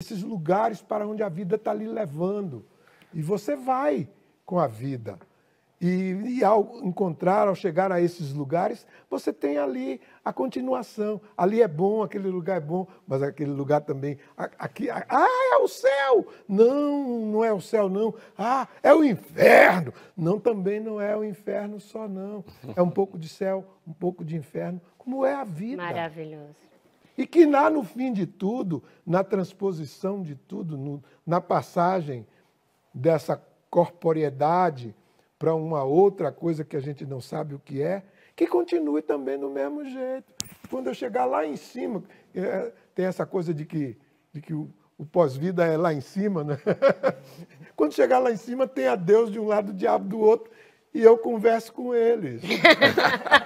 esses lugares para onde a vida está lhe levando. E você vai com a vida. E, e, ao encontrar, ao chegar a esses lugares, você tem ali a continuação. Ali é bom, aquele lugar é bom, mas aquele lugar também. Aqui, ah, é o céu! Não, não é o céu, não. Ah, é o inferno! Não, também não é o inferno só, não. É um pouco de céu, um pouco de inferno, como é a vida. Maravilhoso. E que lá no fim de tudo, na transposição de tudo, no, na passagem dessa corporeidade para uma outra coisa que a gente não sabe o que é, que continue também do mesmo jeito. Quando eu chegar lá em cima, é, tem essa coisa de que, de que o, o pós-vida é lá em cima, né? Quando chegar lá em cima, tem a Deus de um lado, o diabo do outro, e eu converso com eles.